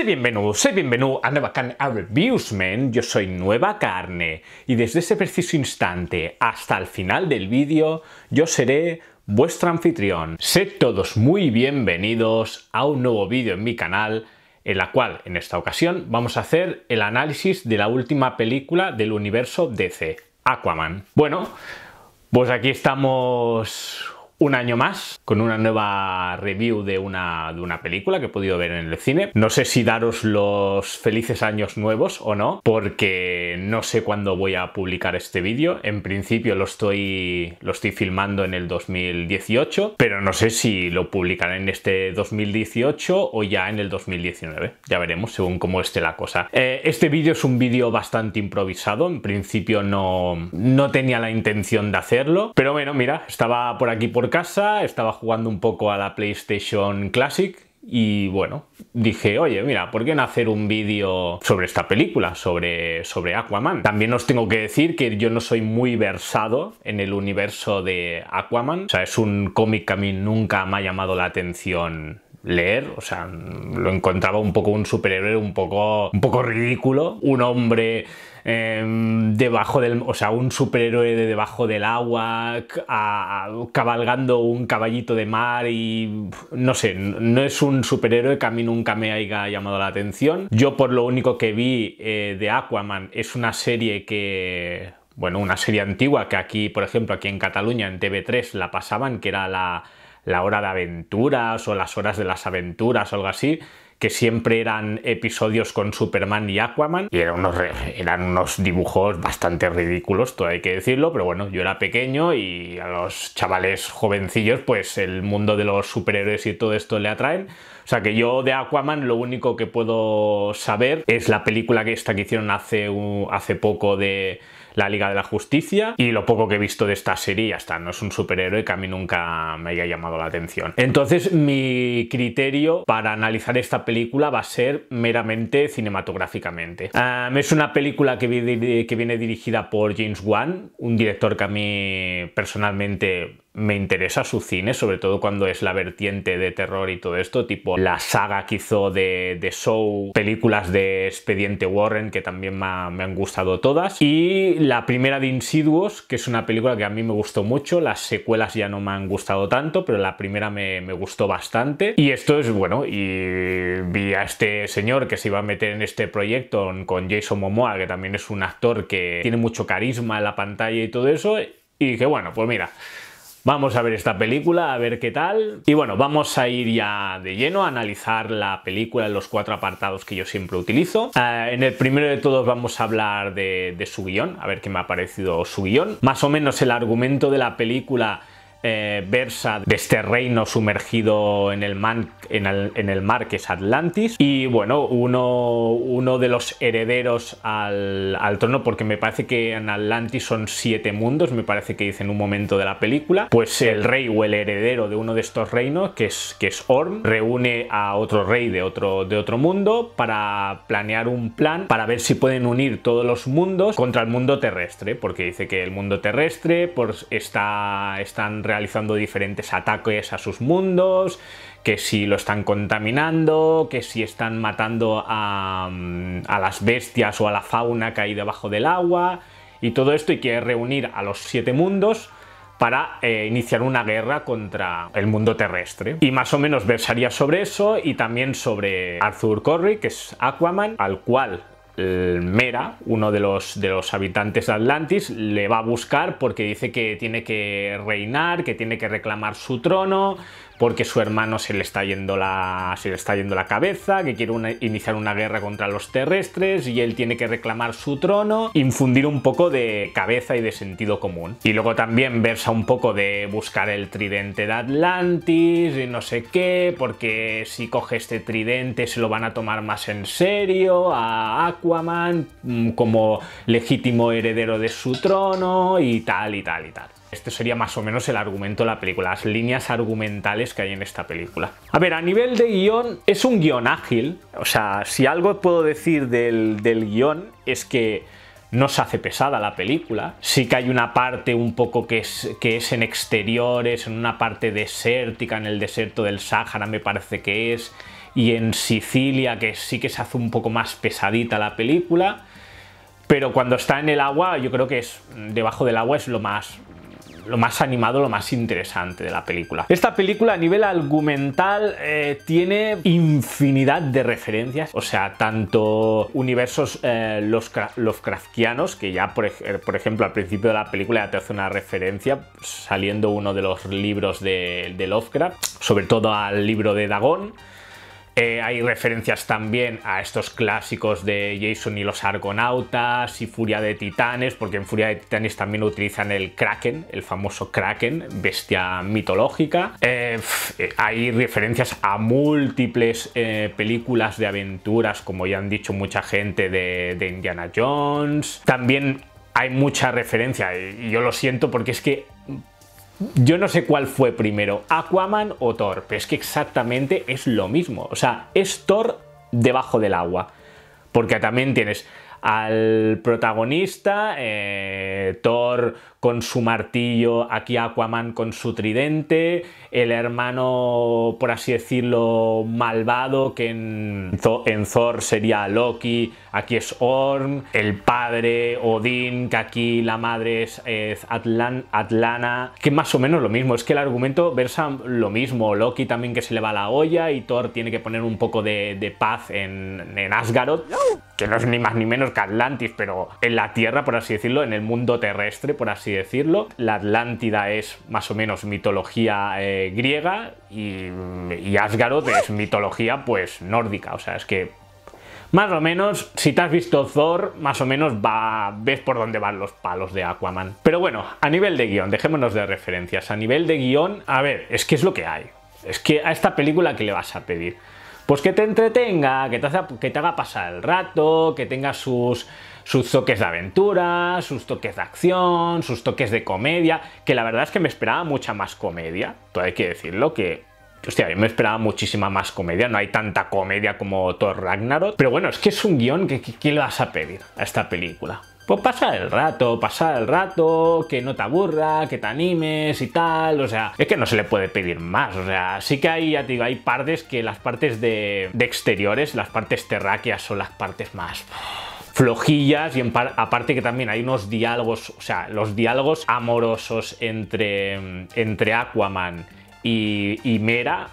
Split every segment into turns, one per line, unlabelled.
Sé bienvenido, sé bienvenido a Nueva Carne a Reviews, man. Yo soy Nueva Carne y desde ese preciso instante hasta el final del vídeo yo seré vuestro anfitrión. Sé todos muy bienvenidos a un nuevo vídeo en mi canal en la cual en esta ocasión vamos a hacer el análisis de la última película del universo DC, Aquaman. Bueno, pues aquí estamos un año más con una nueva review de una, de una película que he podido ver en el cine. No sé si daros los felices años nuevos o no, porque no sé cuándo voy a publicar este vídeo. En principio lo estoy, lo estoy filmando en el 2018, pero no sé si lo publicaré en este 2018 o ya en el 2019. Ya veremos según cómo esté la cosa. Eh, este vídeo es un vídeo bastante improvisado. En principio no, no tenía la intención de hacerlo, pero bueno, mira, estaba por aquí por casa, estaba jugando un poco a la PlayStation Classic y bueno, dije, oye, mira, ¿por qué no hacer un vídeo sobre esta película, sobre, sobre Aquaman? También os tengo que decir que yo no soy muy versado en el universo de Aquaman, o sea, es un cómic que a mí nunca me ha llamado la atención leer, o sea, lo encontraba un poco un superhéroe, un poco, un poco ridículo, un hombre em, debajo del, o sea, un superhéroe de debajo del agua, cabalgando un caballito de mar y no sé, no es un superhéroe que a mí nunca me haya llamado la atención. Yo por lo único que vi eh, de Aquaman es una serie que, bueno, una serie antigua que aquí, por ejemplo, aquí en Cataluña en TV3 la pasaban, que era la la hora de aventuras o las horas de las aventuras o algo así, que siempre eran episodios con Superman y Aquaman, y eran unos, eran unos dibujos bastante ridículos, todo hay que decirlo, pero bueno, yo era pequeño y a los chavales jovencillos, pues el mundo de los superhéroes y todo esto le atraen. O sea que yo de Aquaman lo único que puedo saber es la película que esta que hicieron hace poco de la Liga de la Justicia y lo poco que he visto de esta serie ya está, no es un superhéroe que a mí nunca me haya llamado la atención. Entonces mi criterio para analizar esta película va a ser meramente cinematográficamente. Ah, es una película que, que viene dirigida por James Wan, un director que a mí personalmente me interesa su cine, sobre todo cuando es la vertiente de terror y todo esto, tipo la saga que hizo de, Show, películas de Expediente Warren, que también me, han gustado todas, y la primera de Insiduos que es una película que a mí me gustó mucho, las secuelas ya no me han gustado tanto, pero la primera me, me gustó bastante, y esto es bueno, y vi a este señor que se iba a meter en este proyecto con Jason Momoa, que también es un actor que tiene mucho carisma en la pantalla y todo eso, y que bueno, pues mira, Vamos a ver esta película, a ver qué tal. Y bueno, vamos a ir ya de lleno a analizar la película en los cuatro apartados que yo siempre utilizo. Eh, en el primero de todos vamos a hablar de, de su guión, a ver qué me ha parecido su guión. Más o menos el argumento de la película eh, versa de este reino sumergido en el, en, el, mar que es Atlantis. Y bueno, uno, uno de los herederos al, trono, porque me parece que en Atlantis son siete mundos, me parece que dice en un momento de la película, pues el rey o el heredero de uno de estos reinos, que es, que es Orm, reúne a otro rey de otro, de otro mundo para planear un plan para ver si pueden unir todos los mundos contra el mundo terrestre, porque dice que el mundo terrestre pues, está, están realizando diferentes ataques a sus mundos, que si lo están contaminando, que si están matando a, mm, las bestias o a la fauna que hay debajo del agua, y todo esto y quiere reunir a los siete mundos para eh, iniciar una guerra contra el mundo terrestre. Y más o menos versaría sobre eso y también sobre Arthur Curry, que es Aquaman, al cual eh, Mera, uno de los, de los habitantes de Atlantis, le va a buscar porque dice que tiene que reinar, que tiene que reclamar su trono, porque su hermano se le está yendo la, se le está yendo la cabeza, que quiere iniciar una guerra contra los terrestres y él tiene que reclamar su trono, infundir un poco de cabeza y de sentido común. Y luego también versa un poco de buscar el tridente de Atlantis y no sé qué, porque si coge este tridente se lo van a tomar más en serio a Aquaman mm, como legítimo heredero de su trono y tal y tal y tal. Este sería más o menos el argumento de la película, las líneas argumentales que hay en esta película. A ver, a nivel de guión, es un guión ágil. O sea, si algo puedo decir del, guión es que no se hace pesada la película. Sí que hay una parte un poco que es, que es en exteriores, en una parte desértica, en el desierto del Sáhara me parece que es, y en Sicilia que sí que se hace un poco más pesadita la película. Pero cuando está en el agua, yo creo que es debajo del agua es lo más lo más animado, lo más interesante de la película. Esta película a nivel argumental eh, tiene infinidad de referencias, o sea, tanto universos eh, los, Lovecraftianos, que ya por, ejemplo al principio de la película ya te hace una referencia saliendo uno de los libros de, de Lovecraft, sobre todo al libro de Dagón, eh, hay referencias también a estos clásicos de Jason y los Argonautas y Furia de Titanes, porque en Furia de Titanes también utilizan el Kraken, el famoso Kraken, bestia mitológica. Eh, eh, hay referencias a múltiples películas de aventuras, como ya han dicho mucha gente, de Indiana Jones. También hay mucha referencia y yo lo siento porque es que yo no sé cuál fue primero, Aquaman o Thor, pero es que exactamente es lo mismo. O sea, es Thor debajo del agua. Porque también tienes al protagonista, eh, Thor con su martillo, aquí Aquaman con su tridente, el hermano, por así decirlo, malvado, que en, Thor sería Loki, aquí es Orm, el padre, Odín, que aquí la madre es, Atlana, que más o menos lo mismo, es que el argumento versa lo mismo, Loki también que se le va la olla y Thor tiene que poner un poco de, paz en, en Asgaroth que no es ni más ni menos que Atlantis, pero en la Tierra, por así decirlo, en el mundo terrestre, por así decirlo. La Atlántida es más o menos mitología eh, griega y, y es mitología pues nórdica, o sea, es que más o menos, si te has visto Thor, más o menos va, ves por dónde van los palos de Aquaman. Pero bueno, a nivel de guión, dejémonos de referencias. A nivel de guión, a ver, es que es lo que hay. Es que a esta película que le vas a pedir. Pues que te entretenga, que te, haga, pasar el rato, que tenga sus, toques de aventura, sus toques de acción, sus toques de comedia, que la verdad es que me esperaba mucha más comedia, todo hay que decirlo, que Hostia, yo me esperaba muchísima más comedia, no hay tanta comedia como Thor Ragnarok, pero bueno, es que es un guión que, le vas a pedir a esta película pues pasa el rato, pasa el rato, que no te aburra, que te animes y tal, o sea, es que no se le puede pedir más, o sea, sí que hay, ya hay partes que las partes de, exteriores, las partes terráqueas son las partes más flojillas y aparte que también hay unos diálogos, o sea, los diálogos amorosos entre, entre Aquaman y, y Mera,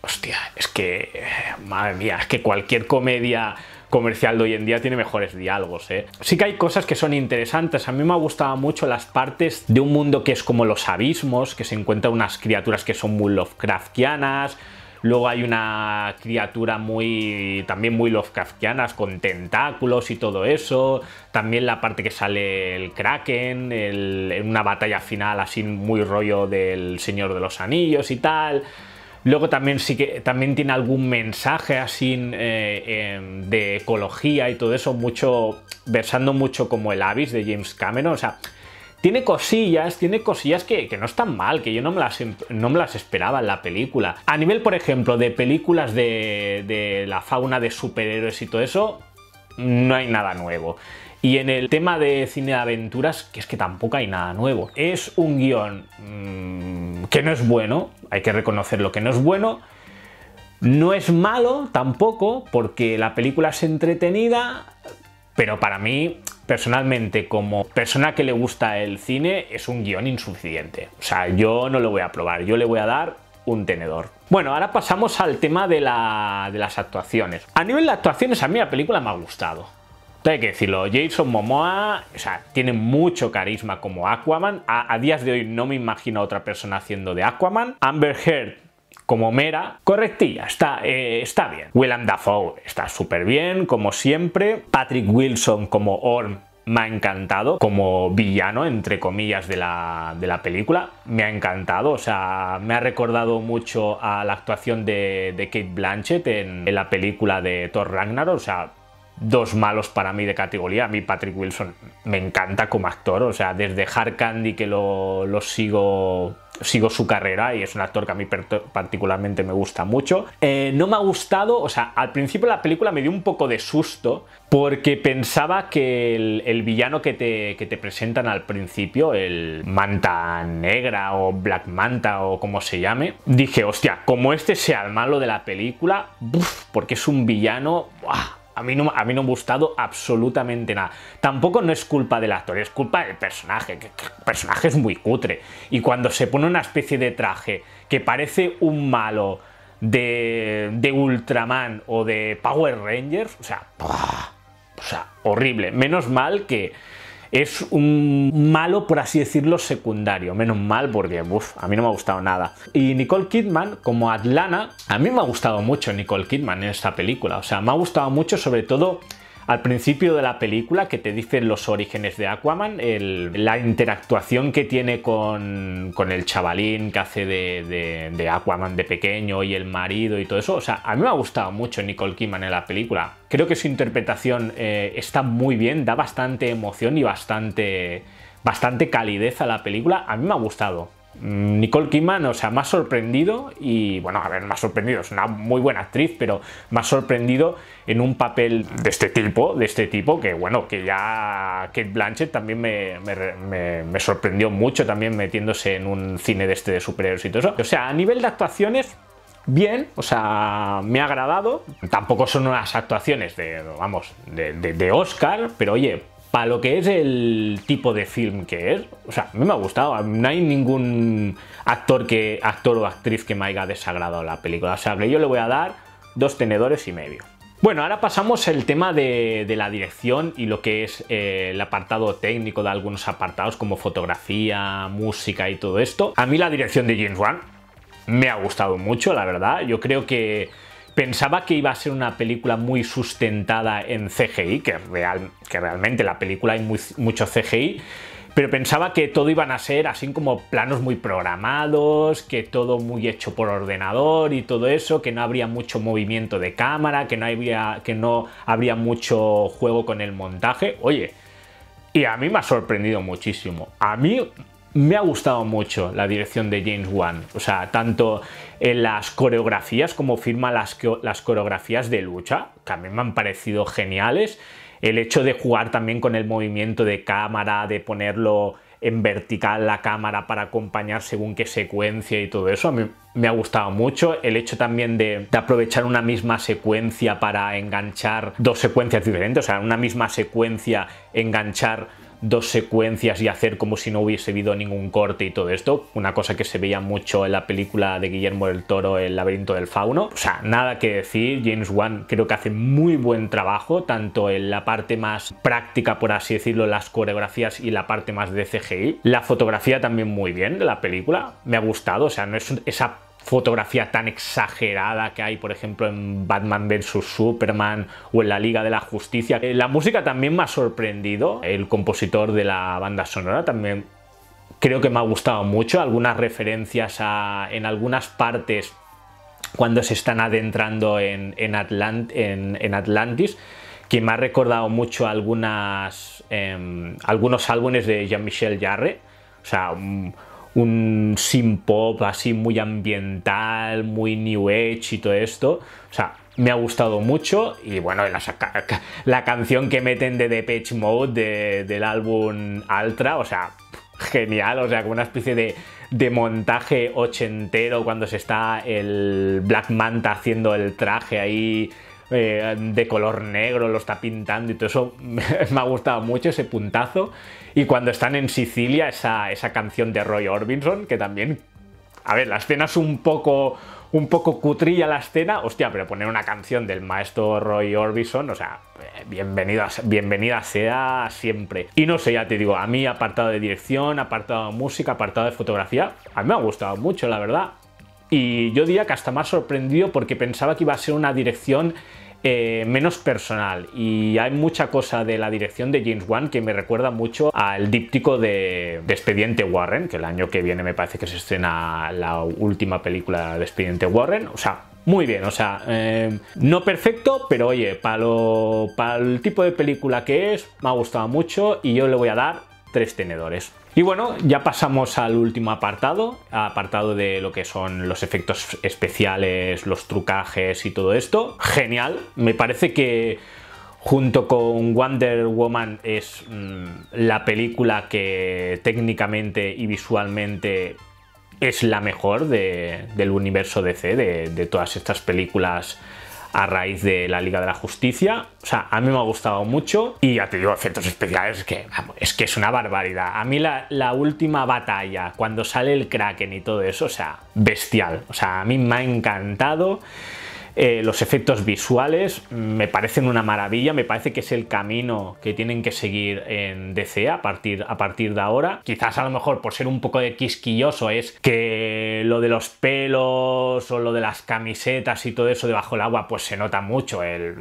hostia, es que, madre mía, es que cualquier comedia comercial de hoy en día tiene mejores diálogos, ¿eh? Sí que hay cosas que son interesantes. A mí me gustado mucho las partes de un mundo que es como los abismos, que se encuentran unas criaturas que son muy Lovecraftianas, Luego hay una criatura muy. también muy Lovecraftianas, con tentáculos y todo eso. También la parte que sale el Kraken, en una batalla final así muy rollo del Señor de los Anillos y tal. Luego también sí que también tiene algún mensaje así eh, em, de ecología y todo eso, mucho versando mucho como el avis de James Cameron. O sea, tiene cosillas, tiene cosillas que, no están mal, que yo no me, las, em, no me las esperaba en la película. A nivel, por ejemplo, de películas de, de la fauna de superhéroes y todo eso, no hay nada nuevo. Y en el tema de cine de aventuras, que es que tampoco hay nada nuevo. Es un guión mm, que no es bueno, hay que reconocerlo que no es bueno. No es malo tampoco, porque la película es entretenida, pero para mí personalmente, como persona que le gusta el cine, es un guión insuficiente. O sea, yo no lo voy a probar, yo le voy a dar un tenedor. Bueno, ahora pasamos al tema de las actuaciones. A nivel de actuaciones, a mí la película me ha gustado hay que decirlo, Jason Momoa, o sea, tiene mucho carisma como Aquaman. A, días de hoy no me imagino a otra persona haciendo de Aquaman. Amber Heard como Mera, correctilla, está, eh, está bien. Willem Dafoe está súper bien, como siempre. Patrick Wilson como Orm me ha encantado como villano, entre comillas, de la, película. Me ha encantado, o sea, me ha recordado mucho a la actuación de, de Kate Blanchett en, en, la película de Thor Ragnarok, o sea, dos malos para mí de categoría. A mí Patrick Wilson me encanta como actor, o sea, desde Hard Candy que lo, sigo sigo su carrera y es un actor que a mí particularmente me gusta mucho. Eh, no me ha gustado, o sea, al principio la película me dio un poco de susto porque pensaba que el, villano que te, que te, presentan al principio, el Manta Negra o Black Manta o como se llame, dije, hostia, como este sea el malo de la película, porque es un villano... A mí, no, me ha gustado absolutamente nada. Tampoco no es culpa del actor, es culpa del personaje, que, el personaje es muy cutre. Y cuando se pone una especie de traje que parece un malo de, de Ultraman o de Power Rangers, o sea, o sea, horrible. Menos mal que es un malo, por así decirlo, secundario. Menos mal porque uf, a mí no me ha gustado nada. Y Nicole Kidman, como Atlana, a mí me ha gustado mucho Nicole Kidman en esta película. O sea, me ha gustado mucho sobre todo al principio de la película, que te dicen los orígenes de Aquaman, la interactuación que tiene con, el chavalín que hace de, Aquaman de pequeño y el marido y todo eso, o sea, a mí me ha gustado mucho Nicole Kidman en la película. Creo que su interpretación eh, está muy bien, da bastante emoción y bastante, bastante calidez a la película. A mí me ha gustado. Mm, Nicole Kidman, o sea, más sorprendido y, bueno, a ver, más sorprendido, es una muy buena actriz, pero más sorprendido en un papel de este tipo, de este tipo, que bueno, que ya Kate Blanchett también me, sorprendió mucho también metiéndose en un cine de este de superhéroes y todo eso. O sea, a nivel de actuaciones, bien, o sea, me ha agradado. Tampoco son unas actuaciones de, vamos, de, de, de Oscar, pero oye, para lo que es el tipo de film que es, o sea, a mí me ha gustado. No hay ningún actor que actor o actriz que me haya desagradado la película. O sea, yo le voy a dar dos tenedores y medio. Bueno, ahora pasamos el tema de, la dirección y lo que es eh, el apartado técnico de algunos apartados como fotografía, música y todo esto. A mí la dirección de James Wan me ha gustado mucho, la verdad. Yo creo que Pensaba que iba a ser una película muy sustentada en CGI, que, real, que realmente la película hay mucho CGI, pero pensaba que todo iban a ser así como planos muy programados, que todo muy hecho por ordenador y todo eso, que no habría mucho movimiento de cámara, que no, que no habría mucho juego con el montaje. Oye, y a mí me ha sorprendido muchísimo. A mí me ha gustado mucho la dirección de James Wan. O sea, tanto en las coreografías como firma las, las coreografías de lucha, que a mí me han parecido geniales. El hecho de jugar también con el movimiento de cámara, de ponerlo en vertical la cámara para acompañar según qué secuencia y todo eso. A mí me ha gustado mucho. El hecho también de, de, aprovechar una misma secuencia para enganchar dos secuencias diferentes, o sea, una misma secuencia enganchar dos secuencias y hacer como si no hubiese habido ningún corte y todo esto. Una cosa que se veía mucho en la película de Guillermo del Toro, El laberinto del fauno. O sea, nada que decir, James Wan creo que hace muy buen trabajo, tanto en la parte más práctica, por así decirlo, las coreografías y la parte más de CGI. La fotografía también muy bien de la película, me ha gustado, o sea, no es esa fotografía tan exagerada que hay, por ejemplo, en Batman vs. Superman o en la Liga de la Justicia. Eh, la música también me ha sorprendido, el compositor de la banda sonora también creo que me ha gustado mucho, algunas referencias a, en algunas partes cuando se están adentrando en, en, en, Atlantis, que me ha recordado mucho algunas, em, algunos álbumes de Jean-Michel Jarre, o sea, un synth pop así muy ambiental, muy new age y todo esto. O sea, me ha gustado mucho y bueno, la, la canción que meten de Depeche Mode del álbum Altra, o sea, genial, o sea, como una especie de, de, montaje ochentero cuando se está el Black Manta haciendo el traje ahí eh, de color negro, lo está pintando y todo eso me ha gustado mucho ese puntazo. Y cuando están en Sicilia, esa, canción de Roy Orbison, que también, a ver, la escena es un poco, un poco cutrilla la escena, hostia, pero poner una canción del maestro Roy Orbison, o sea, eh, bienvenida sea siempre. Y no sé, ya te digo, a mí apartado de dirección, apartado de música, apartado de fotografía, a mí me ha gustado mucho, la verdad. Y yo diría que hasta más sorprendido porque pensaba que iba a ser una dirección eh, menos personal. Y hay mucha cosa de la dirección de James Wan que me recuerda mucho al díptico de, Expediente Warren, que el año que viene me parece que se estrena la última película de Expediente Warren. O sea, muy bien, o sea, eh, no perfecto, pero oye, para el tipo de película que es, me ha gustado mucho y yo le voy a dar tres tenedores. Y bueno, ya pasamos al último apartado, apartado de lo que son los efectos especiales, los trucajes y todo esto. Genial, me parece que junto con Wonder Woman es mm, la película que técnicamente y visualmente es la mejor del universo DC, de todas estas películas a raíz de la Liga de la Justicia. O sea, a mí me ha gustado mucho y ya te digo, efectos especiales que es que es una barbaridad. A mí la, la, última batalla, cuando sale el Kraken y todo eso, o sea, bestial. O sea, a mí me ha encantado. Eh, los efectos visuales me parecen una maravilla, me parece que es el camino que tienen que seguir en DC a partir, a partir de ahora. Quizás a lo mejor por ser un poco de quisquilloso es que lo de los pelos o lo de las camisetas y todo eso debajo del agua, pues se nota mucho el,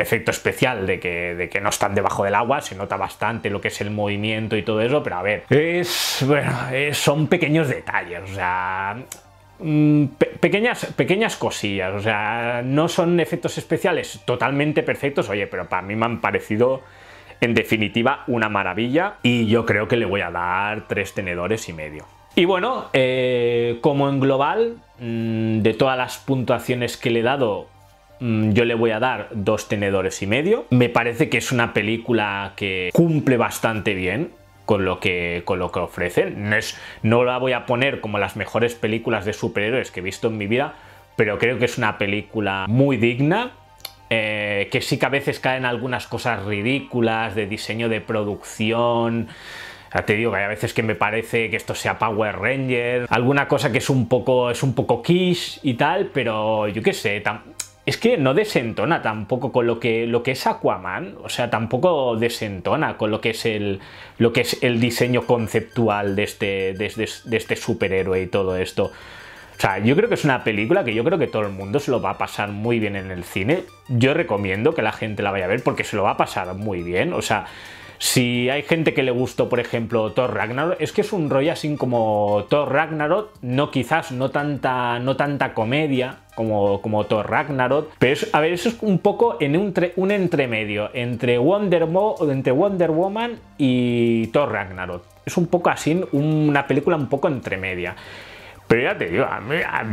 efecto especial de que, de que no están debajo del agua, se nota bastante lo que es el movimiento y todo eso, pero a ver, es, son pequeños detalles, o sea, Mm, pequeñas, pequeñas cosillas, o sea, no son efectos especiales totalmente perfectos, oye, pero para mí me han parecido en definitiva una maravilla y yo creo que le voy a dar tres tenedores y medio. Y bueno, eh, como en global, mm, de todas las puntuaciones que le he dado, mm, yo le voy a dar dos tenedores y medio. Me parece que es una película que cumple bastante bien con lo que, con lo que ofrecen. No, es, no la voy a poner como las mejores películas de superhéroes que he visto en mi vida, pero creo que es una película muy digna, eh, que sí que a veces caen algunas cosas ridículas de diseño de producción. Ya te digo que hay veces que me parece que esto sea Power Ranger, alguna cosa que es un poco, es un poco quiche y tal, pero yo qué sé, es que no desentona tampoco con lo que, lo que es Aquaman, o sea, tampoco desentona con lo que es el, lo que es el diseño conceptual de este, de, de este superhéroe y todo esto. O sea, yo creo que es una película que yo creo que todo el mundo se lo va a pasar muy bien en el cine. Yo recomiendo que la gente la vaya a ver porque se lo va a pasar muy bien. O sea, si hay gente que le gustó, por ejemplo, Thor Ragnarok, es que es un rollo así como Thor Ragnarok, no quizás no tanta, no tanta comedia, como, como, Thor Ragnarok. Pero es, a ver, eso es un poco en un, un entremedio entre Wonder, entre Wonder Woman y Thor Ragnarok. Es un poco así, una película un poco entremedia. Pero ya te digo,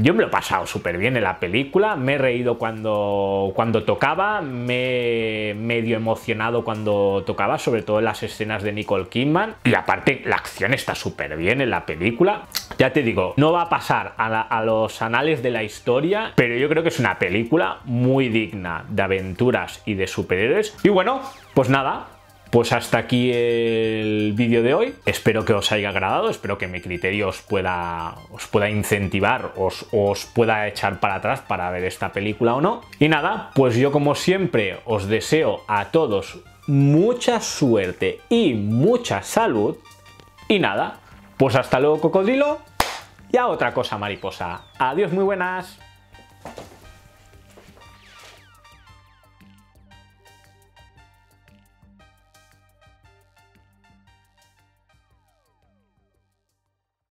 yo me lo he pasado súper bien en la película, me he reído cuando, cuando tocaba, me he medio emocionado cuando tocaba, sobre todo en las escenas de Nicole Kidman. Y aparte, la acción está súper bien en la película. Ya te digo, no va a pasar a, a, los anales de la historia, pero yo creo que es una película muy digna de aventuras y de superhéroes. Y bueno, pues nada, pues hasta aquí el vídeo de hoy. Espero que os haya agradado, espero que mi criterio os pueda, os pueda incentivar, os, os pueda echar para atrás para ver esta película o no. Y nada, pues yo como siempre os deseo a todos mucha suerte y mucha salud. Y nada, pues hasta luego cocodrilo y a otra cosa mariposa. Adiós, muy buenas.